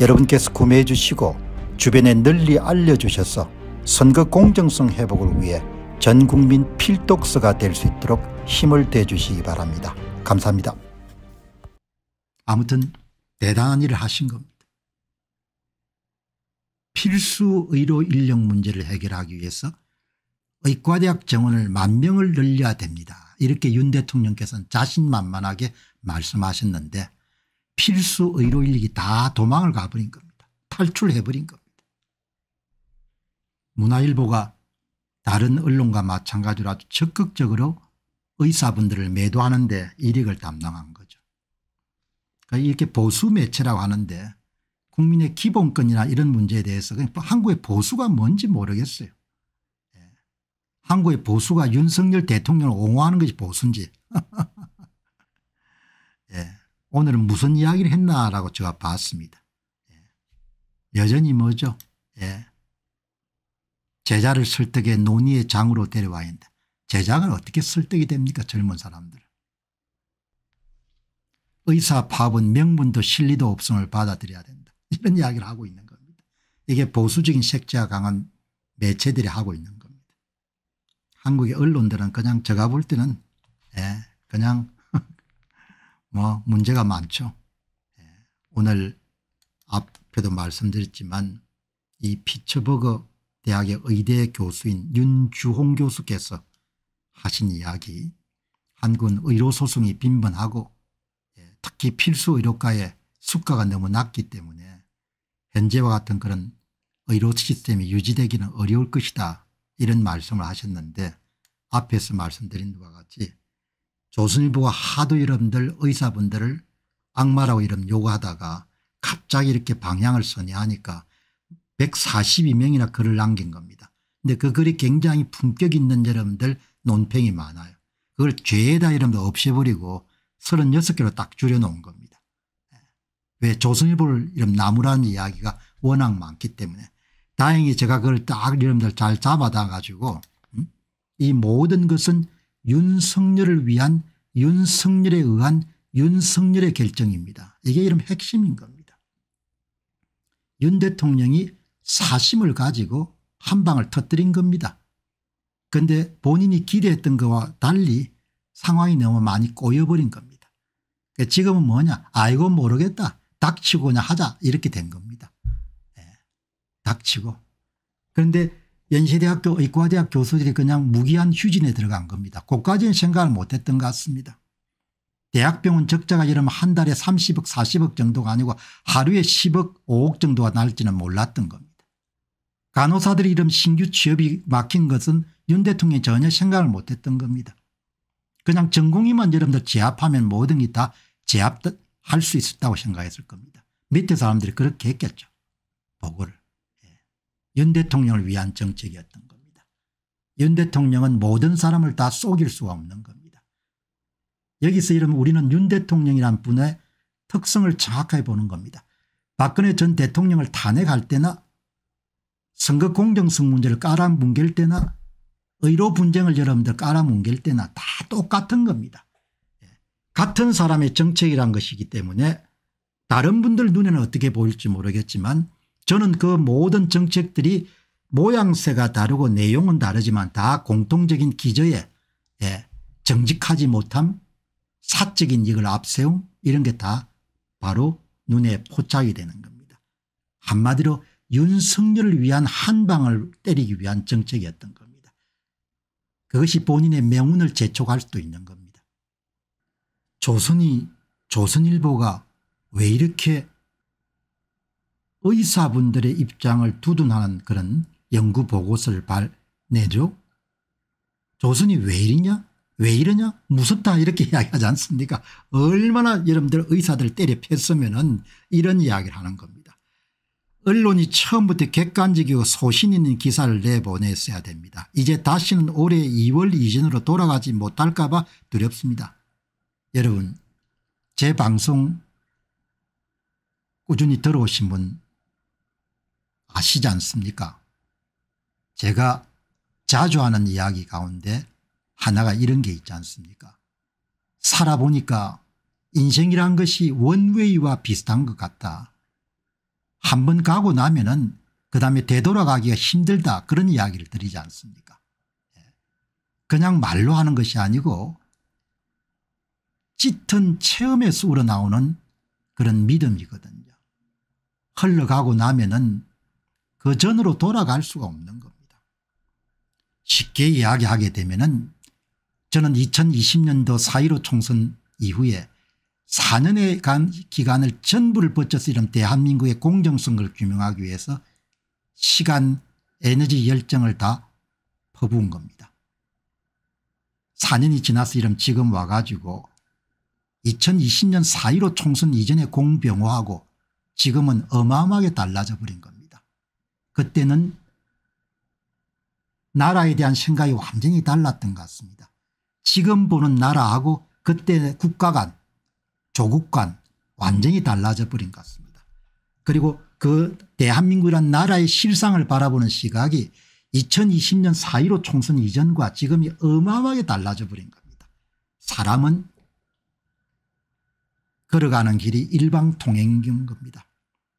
여러분께서 구매해 주시고 주변에 널리 알려주셔서 선거 공정성 회복을 위해 전국민 필독서가 될 수 있도록 힘을 대주시기 바랍니다. 감사합니다. 아무튼 대단한 일을 하신 겁니다. 필수 의료 인력 문제를 해결하기 위해서 의과대학 정원을 만 명을 늘려야 됩니다. 이렇게 윤 대통령께서는 자신만만하게 말씀하셨는데 필수 의료 인력이 다 도망을 가버린 겁니다. 탈출해버린 겁니다. 문화일보가 다른 언론과 마찬가지로 아주 적극적으로 의사분들을 매도하는데 이익을 담당한 거죠. 그러니까 이렇게 보수 매체라고 하는데 국민의 기본권이나 이런 문제에 대해서 한국의 보수가 뭔지 모르겠어요. 예. 한국의 보수가 윤석열 대통령을 옹호하는 것이 보수인지. 예. 오늘은 무슨 이야기를 했나라고 제가 봤습니다. 예. 여전히 뭐죠? 예. 제자를 설득해 논의의 장으로 데려와야 한다. 제자가 어떻게 설득이 됩니까 젊은 사람들 의사 파업은 명분도 실리도 없음을 받아들여야 된다. 이런 이야기를 하고 있는 겁니다. 이게 보수적인 색채가 강한 매체들이 하고 있는 겁니다. 한국의 언론들은 그냥 제가 볼 때는 예, 그냥 뭐 문제가 많죠. 예, 오늘 앞에도 말씀드렸지만 이피처버그 대학의 의대 교수인 윤주홍 교수께서 하신 이야기 한군 의료소송이 빈번하고 예, 특히 필수 의료과의 수가가 너무 낮기 때문에 현재와 같은 그런 의료 시스템이 유지되기는 어려울 것이다 이런 말씀을 하셨는데 앞에서 말씀드린 바와 같이 조선일보가 하도 이름들 의사분들을 악마라고 이름 요구하다가 갑자기 이렇게 방향을 선회하니까 142명이나 글을 남긴 겁니다. 근데 그 글이 굉장히 품격 있는 여러분들 논평이 많아요. 그걸 죄에다 이름도 없애버리고 36개로 딱 줄여놓은 겁니다. 예. 왜 조선일보를 이름 나무라는 이야기가 워낙 많기 때문에 다행히 제가 그걸 딱 이름들 잘 잡아다 가지고 음? 이 모든 것은 윤석열을 위한 윤석열에 의한 윤석열의 결정입니다. 이게 이름 핵심인 겁니다. 윤 대통령이 사심을 가지고 한 방을 터뜨린 겁니다. 그런데 본인이 기대했던 것과 달리 상황이 너무 많이 꼬여버린 겁니다. 그러니까 지금은 뭐냐 아이고 모르겠다 닥치고 그냥 하자 이렇게 된 겁니다. 예. 닥치고 그런데 연세대학교 의과대학 교수들이 그냥 무기한 휴진에 들어간 겁니다. 그까지는 생각을 못했던 것 같습니다. 대학병원 적자가 이러면 한 달에 30억 40억 정도가 아니고 하루에 10억 5억 정도가 날지는 몰랐던 겁니다. 간호사들이 이런 신규 취업이 막힌 것은 윤 대통령이 전혀 생각을 못했던 겁니다. 그냥 전공이만 여러분들 제압하면 모든 게 다 제압할 수 있었다고 생각했을 겁니다. 밑에 사람들이 그렇게 했겠죠. 보고를. 윤 대통령을 위한 정책이었던 겁니다. 윤 대통령은 모든 사람을 다 속일 수가 없는 겁니다. 여기서 이러면 우리는 윤 대통령이란 분의 특성을 정확하게 보는 겁니다. 박근혜 전 대통령을 탄핵할 때나 선거 공정성 문제를 깔아뭉갤 때나 의료 분쟁을 여러분들 깔아뭉갤 때나 다 똑같은 겁니다. 예. 같은 사람의 정책이란 것이기 때문에 다른 분들 눈에는 어떻게 보일지 모르겠지만 저는 그 모든 정책들이 모양새가 다르고 내용은 다르지만 다 공통적인 기저에 예, 정직하지 못함 사적인 이걸 앞세움 이런 게 다 바로 눈에 포착이 되는 겁니다. 한마디로 윤석열을 위한 한방을 때리기 위한 정책이었던 겁니다. 그것이 본인의 명운을 재촉할 수도 있는 겁니다. 조선이 조선일보가 왜 이렇게 의사분들의 입장을 두둔하는 그런 연구 보고서를 발내죠. 조선이 왜 이러냐? 왜 이러냐? 무섭다 이렇게 이야기하지 않습니까? 얼마나 여러분들 의사들 때려 팼으면 이런 이야기를 하는 겁니다. 언론이 처음부터 객관적이고 소신 있는 기사를 내보냈어야 됩니다. 이제 다시는 올해 2월 이전으로 돌아가지 못할까 봐 두렵습니다. 여러분 제 방송 꾸준히 들어오신 분 아시지 않습니까 제가 자주 하는 이야기 가운데 하나가 이런 게 있지 않습니까 살아보니까 인생이란 것이 원웨이와 비슷한 것 같다. 한번 가고 나면은 그 다음에 되돌아가기가 힘들다 그런 이야기를 드리지 않습니까 예. 그냥 말로 하는 것이 아니고 짙은 체험에서 우러나오는 그런 믿음이거든요. 흘러가고 나면은 그 전으로 돌아갈 수가 없는 겁니다. 쉽게 이야기하게 되면은 저는 2020년도 4.15 총선 이후에 4년의 간 기간을 전부를 버텨서 이런 대한민국의 공정성을 규명하기 위해서 시간 에너지 열정을 다 퍼부은 겁니다. 4년이 지나서 이런 지금 와가지고 2020년 4.15 총선 이전에 공병호하고 지금은 어마어마하게 달라져 버린 겁니다. 그때는 나라에 대한 생각이 완전히 달랐던 것 같습니다. 지금 보는 나라하고 그때 국가 간 조국 간 완전히 달라져 버린 것 같습니다. 그리고 그 대한민국이란 나라의 실상을 바라보는 시각이 2020년 4.15 총선 이전과 지금이 어마어마하게 달라져 버린 겁니다. 사람은 걸어가는 길이 일방통행인 겁니다.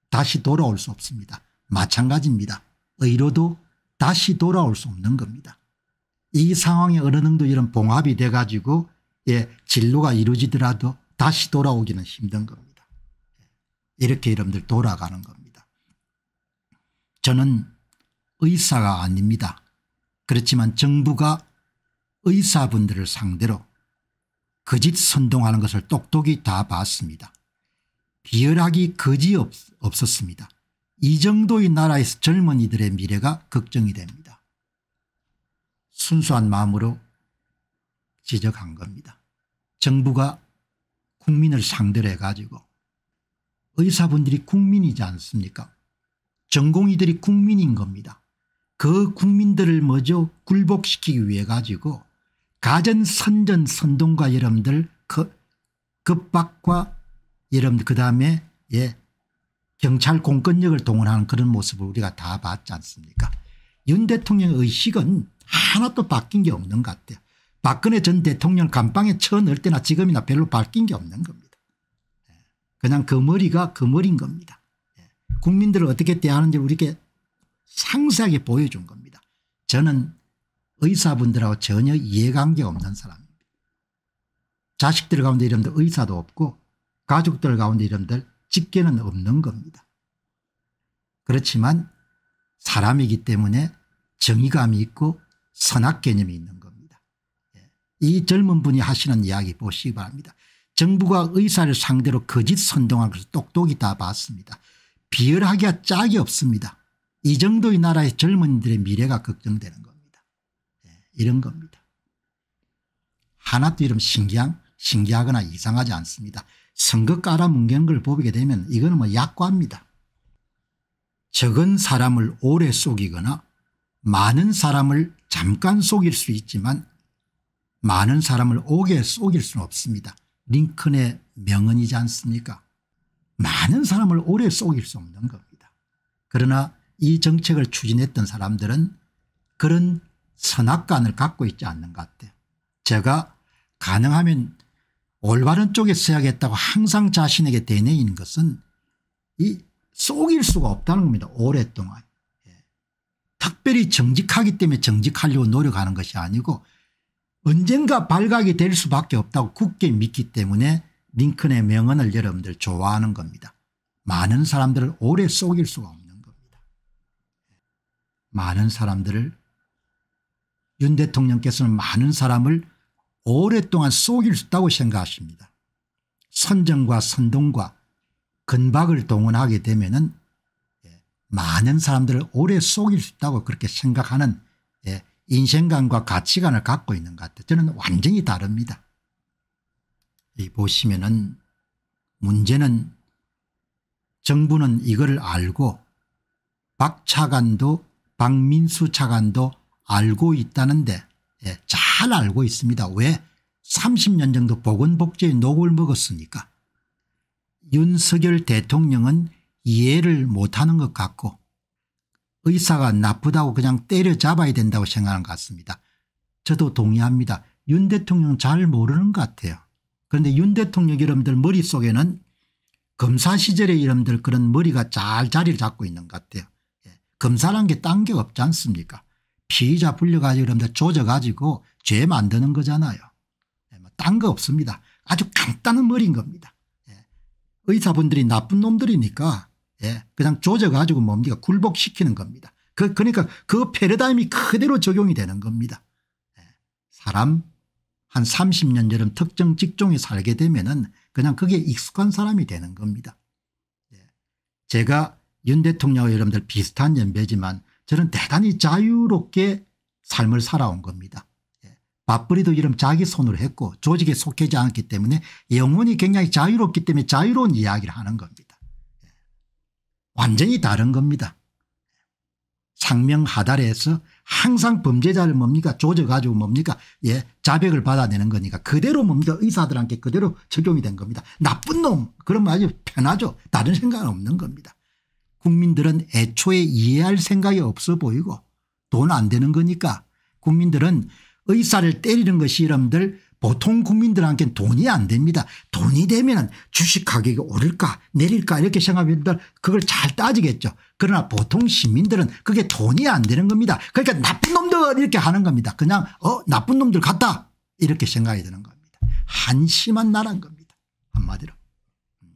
다시 돌아올 수 없습니다. 마찬가지입니다. 의로도 다시 돌아올 수 없는 겁니다. 이 상황에 어느 정도 이런 봉합이 돼 가지고 예, 진로가 이루어지더라도 다시 돌아오기는 힘든 겁니다. 이렇게 여러분들 돌아가는 겁니다. 저는 의사가 아닙니다. 그렇지만 정부가 의사분들을 상대로 거짓 선동하는 것을 똑똑히 다 봤습니다. 비열하기 거지 없, 없었습니다. 이 정도의 나라에서 젊은이들의 미래가 걱정이 됩니다. 순수한 마음으로 지적한 겁니다. 정부가 국민을 상대로 해가지고 의사분들이 국민이지 않습니까 전공의들이 국민인 겁니다. 그 국민들을 먼저 굴복시키기 위해 가지고 가전 선전 선동과 여러분들 그 급박과 여러분들 그 다음에 예 경찰 공권력을 동원하는 그런 모습을 우리가 다 봤지 않습니까 윤 대통령의 의식은 하나도 바뀐 게 없는 것 같아요. 박근혜 전 대통령 감방에 쳐넣을 때나 지금이나 별로 바뀐 게 없는 겁니다. 예. 그냥 그 머리가 그 머리인 겁니다. 예. 국민들을 어떻게 대하는지 우리게 상세하게 보여준 겁니다. 저는 의사분들하고 전혀 이해관계 없는 사람입니다. 자식들 가운데 이런들 의사도 없고 가족들 가운데 이런들 집계는 없는 겁니다. 그렇지만 사람이기 때문에 정의감이 있고 선악 개념이 있는 겁니다. 예. 이 젊은 분이 하시는 이야기 보시기 바랍니다. 정부가 의사를 상대로 거짓 선동한 것을 똑똑히 다 봤습니다. 비열하기가 짝이 없습니다. 이 정도의 나라의 젊은이들의 미래가 걱정되는 겁니다. 예, 이런 겁니다. 하나도 이름 신기한, 신기하거나 이상하지 않습니다. 선거 깔아뭉개는 걸 보게 되면 이거는 뭐 약과입니다. 적은 사람을 오래 속이거나 많은 사람을 잠깐 속일 수 있지만 많은 사람을 오게 속일 수는 없습니다. 링컨의 명언이지 않습니까 많은 사람을 오래 속일 수 없는 겁니다. 그러나 이 정책을 추진했던 사람들은 그런 선악관을 갖고 있지 않는 것 같아요. 제가 가능하면 올바른 쪽에 서야겠다고 항상 자신에게 되뇌이는 것은 이 속일 수가 없다는 겁니다. 오랫동안. 예. 특별히 정직하기 때문에 정직하려고 노력하는 것이 아니고 언젠가 발각이 될 수밖에 없다고 굳게 믿기 때문에 링컨의 명언을 여러분들 좋아하는 겁니다. 많은 사람들을 오래 속일 수가 없는 겁니다. 예. 많은 사람들을 윤 대통령께서는 많은 사람을 오랫동안 속일 수 있다고 생각하십니다. 선정과 선동과 근박을 동원하게 되면 예, 많은 사람들을 오래 속일 수 있다고 그렇게 생각하는 예, 인생관과 가치관을 갖고 있는 것 같아요. 저는 완전히 다릅니다. 이 보시면 은 문제는 정부는 이걸 알고 박 차관도 박민수 차관도 알고 있다는데 예, 잘 알고 있습니다. 왜 30년 정도 보건복지의 녹을 먹었습니까 윤석열 대통령은 이해를 못하는 것 같고 의사가 나쁘다고 그냥 때려잡아야 된다고 생각하는 것 같습니다. 저도 동의합니다. 윤 대통령 잘 모르는 것 같아요. 그런데 윤 대통령 여러분들 머릿속에는 검사 시절의 여러분들 그런 머리가 잘 자리를 잡고 있는 것 같아요. 예, 검사란 게 딴 게 없지 않습니까 피의자 불려가지고 이러분 조져가지고 죄 만드는 거잖아요. 예, 뭐 딴 거 없습니다. 아주 간단한 머리인 겁니다. 예. 의사분들이 나쁜 놈들이니까 예, 그냥 조져가지고 뭡니까 굴복시키는 겁니다. 그, 그러니까 그 패러다임이 그대로 적용이 되는 겁니다. 사람 한 30년 여름 특정 직종에 살게 되면은 그냥 그게 익숙한 사람이 되는 겁니다. 제가 윤 대통령과 여러분들 비슷한 연배지만 저는 대단히 자유롭게 삶을 살아온 겁니다. 밥벌이도 예. 이름 자기 손으로 했고 조직에 속하지 않기 때문에 영혼이 굉장히 자유롭기 때문에 자유로운 이야기를 하는 겁니다. 예. 완전히 다른 겁니다. 상명하달에서 항상 범죄자를 뭡니까 조져가지고 뭡니까 예 자백을 받아내는 거니까 그대로 뭡니까 의사들한테 그대로 적용이 된 겁니다. 나쁜 놈 그런 말 아주 편하죠. 다른 생각은 없는 겁니다. 국민들은 애초에 이해할 생각이 없어 보이고 돈 안 되는 거니까 국민들은 의사를 때리는 것이 여러분들 보통 국민들한테 돈이 안 됩니다. 돈이 되면 주식 가격이 오를까 내릴까 이렇게 생각하면 그걸 잘 따지겠죠. 그러나 보통 시민들은 그게 돈이 안 되는 겁니다. 그러니까 나쁜 놈들 이렇게 하는 겁니다. 그냥 어 나쁜 놈들 같다 이렇게 생각이 드는 겁니다. 한심한 나라인 겁니다. 한마디로. 음.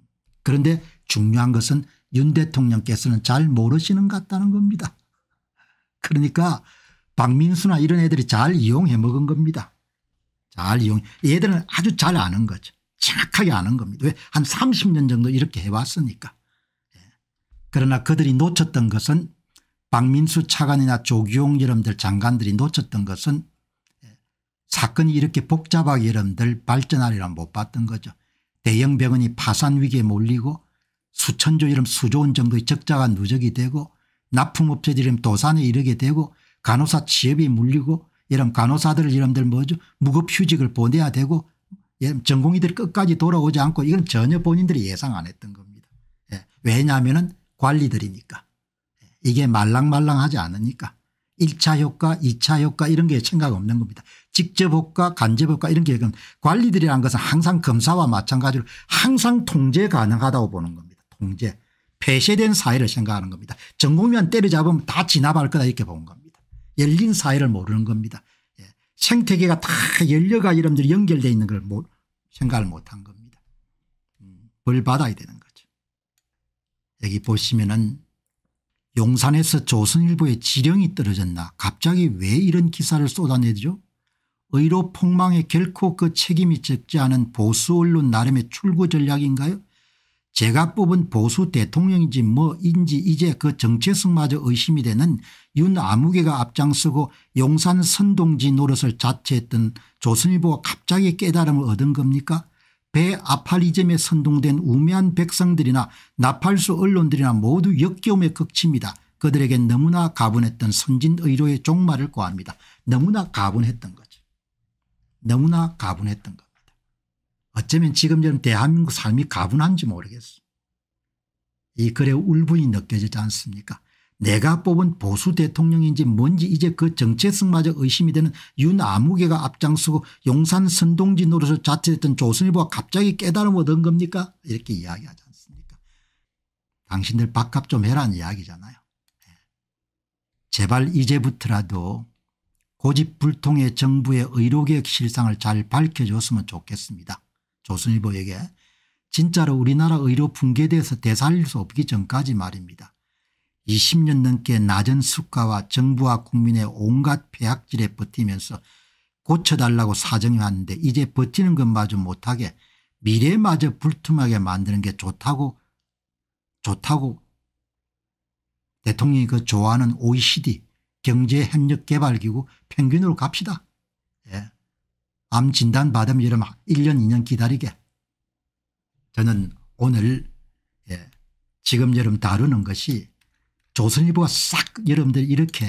그런데 중요한 것은 윤 대통령께서는 잘 모르시는 것 같다는 겁니다. 그러니까 박민수나 이런 애들이 잘 이용해 먹은 겁니다. 잘 이용. 얘들은 아주 잘 아는 거죠. 정확하게 아는 겁니다. 왜? 한 30년 정도 이렇게 해왔으니까. 예. 그러나 그들이 놓쳤던 것은 박민수 차관이나 조기용 여러분들 장관들이 놓쳤던 것은 예. 사건이 이렇게 복잡하게 여러분들 발전하리라 못 봤던 거죠. 대형 병원이 파산 위기에 몰리고 수천조 이름 수조원 정도의 적자가 누적이 되고 납품업체들 이름 도산에 이르게 되고 간호사 취업이 물리고 이런 간호사들 이름들 뭐죠 무급휴직을 보내야 되고 예, 전공의들 끝까지 돌아오지 않고 이건 전혀 본인들이 예상 안 했던 겁니다. 예. 왜냐하면 관리들이니까 예, 이게 말랑말랑하지 않으니까 1차 효과 2차 효과 이런 게 생각 없는 겁니다. 직접 효과 간접 효과 이런 게 관리들이라는 것은 항상 검사와 마찬가지로 항상 통제 가능하다고 보는 겁니다. 통제 폐쇄된 사회를 생각하는 겁니다. 전공면 때려잡으면 다 지나갈 거다 이렇게 본 겁니다. 열린 사회를 모르는 겁니다. 예. 생태계가 다 열려가 여러분들이 연결되어 있는 걸 못, 생각을 못한 겁니다. 음, 벌 받아야 되는 거죠. 여기 보시면은 용산에서 조선일보의 지령이 떨어졌나 갑자기 왜 이런 기사를 쏟아내죠 의료 폭망에 결코 그 책임이 적지 않은 보수 언론 나름의 출구 전략인가요 제가 뽑은 보수 대통령인지 뭐인지 이제 그 정체성마저 의심이 되는 윤 아무개가 앞장서고 용산 선동지 노릇을 자처했던 조선일보가 갑자기 깨달음을 얻은 겁니까 배아팔리즘에 선동된 우매한 백성들이나 나팔수 언론들이나 모두 역겨움의 극치입니다. 그들에겐 너무나 가분했던 선진의료의 종말을 고합니다. 너무나 가분했던 거죠. 너무나 가분했던 거. 어쩌면 지금처럼 대한민국 삶이 가분한지 모르겠어. 이 글에 울분이 느껴지지 않습니까 내가 뽑은 보수 대통령인지 뭔지 이제 그 정체성마저 의심이 되는 윤아무개가 앞장서고 용산 선동지 노릇을 자처했던 조선일보가 갑자기 깨달음 얻은 겁니까 이렇게 이야기하지 않습니까 당신들 밥값 좀 해라는 이야기잖아요. 예. 제발 이제부터라도 고집불통의 정부의 의료개혁 실상을 잘 밝혀줬으면 좋겠습니다. 조선일보에게 진짜로 우리나라 의료 붕괴에대해서 되살릴 수 없기 전까지 말입니다. 20년 넘게 낮은 수가와 정부와 국민의 온갖 폐악질에 버티면서 고쳐달라고 사정이왔는데 이제 버티는 것마저 못하게 미래마저 불투하게 명 만드는 게 좋다고 좋다고 대통령이 그 좋아하는 OECD 경제협력개발기구 평균으로 갑시다. 암 진단 받으면 이러 1년 2년 기다리게. 저는 오늘 예, 지금 여러분 다루는 것이 조선일보가 싹 여러분들 이렇게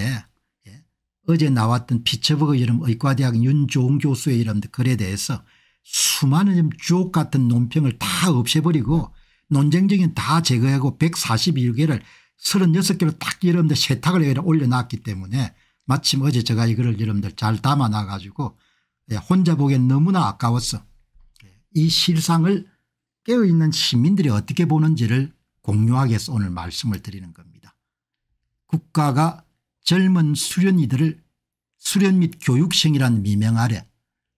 예, 어제 나왔던 피처버그여름 의과대학 윤종훈 교수의 여러분들 글에 대해서 수많은 주옥 같은 논평을 다 없애버리고 논쟁적인 다 제거하고 141개를 36개로 딱 여러분들 세탁을 해 올려놨기 때문에 마침 어제 제가 이거를 여러분들 잘 담아놔 가지고 예, 혼자 보기엔 너무나 아까웠어. 이 실상을 깨어있는 시민들이 어떻게 보는지를 공유하기 위해서 오늘 말씀을 드리는 겁니다. 국가가 젊은 수련이들을 수련 및 교육생이라는 미명 아래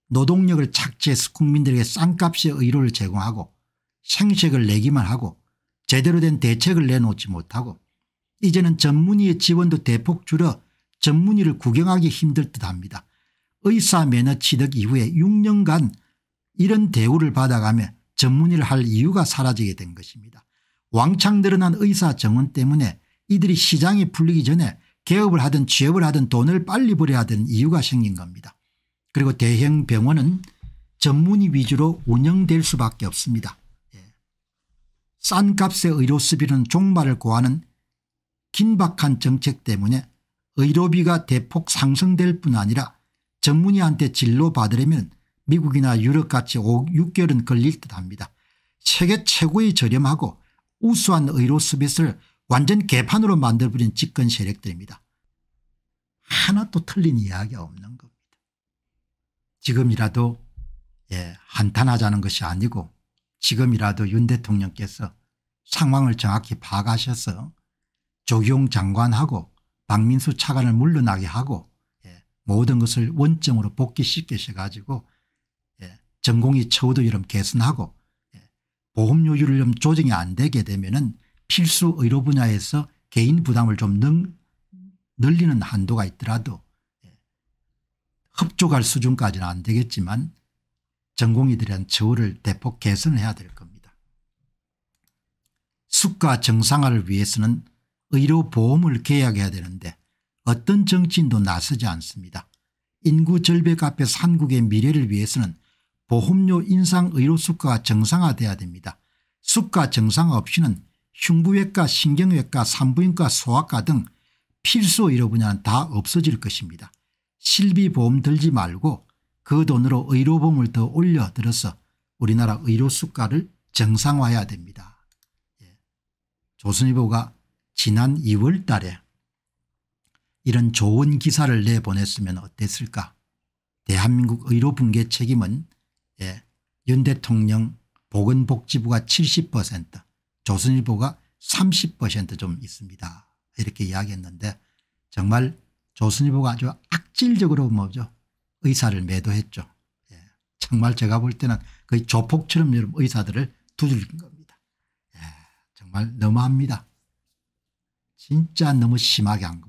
노동력을 착취해서 국민들에게 싼값의 의료를 제공하고 생색을 내기만 하고 제대로 된 대책을 내놓지 못하고 이제는 전문의의 지원도 대폭 줄여 전문의를 구경하기 힘들 듯합니다. 의사 면허 취득 이후에 6년간 이런 대우를 받아가며 전문의를 할 이유가 사라지게 된 것입니다. 왕창 늘어난 의사 정원 때문에 이들이 시장이 풀리기 전에 개업을 하든 취업을 하든 돈을 빨리 벌어야 되는 이유가 생긴 겁니다. 그리고 대형 병원은 전문의 위주로 운영될 수밖에 없습니다. 예. 싼 값의 의료 수비는 종말을 고하는 긴박한 정책 때문에 의료비가 대폭 상승될 뿐 아니라 전문의한테 진료 받으려면 미국이나 유럽같이 5, 6개월은 걸릴 듯합니다. 세계 최고의 저렴하고 우수한 의료 서비스를 완전 개판으로 만들어버린 집권 세력들입니다. 하나도 틀린 이야기가 없는 겁니다. 지금이라도 예, 한탄하자는 것이 아니고 지금이라도 윤 대통령께서 상황을 정확히 파악하셔서 조기 장관하고 박민수 차관을 물러나게 하고 모든 것을 원점으로 복귀시켜서 가지고 예, 전공의 처우도처럼 개선하고 예, 보험료율을 좀 조정이 안 되게 되면은 필수 의료 분야에서 개인 부담을 좀 능, 늘리는 한도가 있더라도 예, 흡족할 수준까지는 안 되겠지만 전공의들에 대한 처우를 대폭 개선을 해야 될 겁니다. 수가 정상화를 위해서는 의료보험을 계약해야 되는데 어떤 정치인도 나서지 않습니다. 인구 절벽 앞에산국의 미래를 위해서는 보험료 인상 의료 수가가 정상화돼야 됩니다. 수가 정상화 없이는 흉부외과 신경외과 산부인과 소아과 등 필수 의료 분야는 다 없어질 것입니다. 실비보험 들지 말고 그 돈으로 의료보험을 더 올려 들어서 우리나라 의료 수가를 정상화해야 됩니다. 예. 조선일보가 지난 2월 달에 이런 좋은 기사를 내보냈으면 어땠을까 대한민국 의료 붕괴 책임은 예, 윤 대통령 보건복지부가 70% 조선일보가 30%좀 있습니다. 이렇게 이야기했는데 정말 조선일보가 아주 악질적으로 뭐죠 의사를 매도했죠. 예, 정말 제가 볼 때는 거의 조폭처럼 여러 의사들을 두들긴 겁니다. 예, 정말 너무합니다. 진짜 너무 심하게 한 겁니다.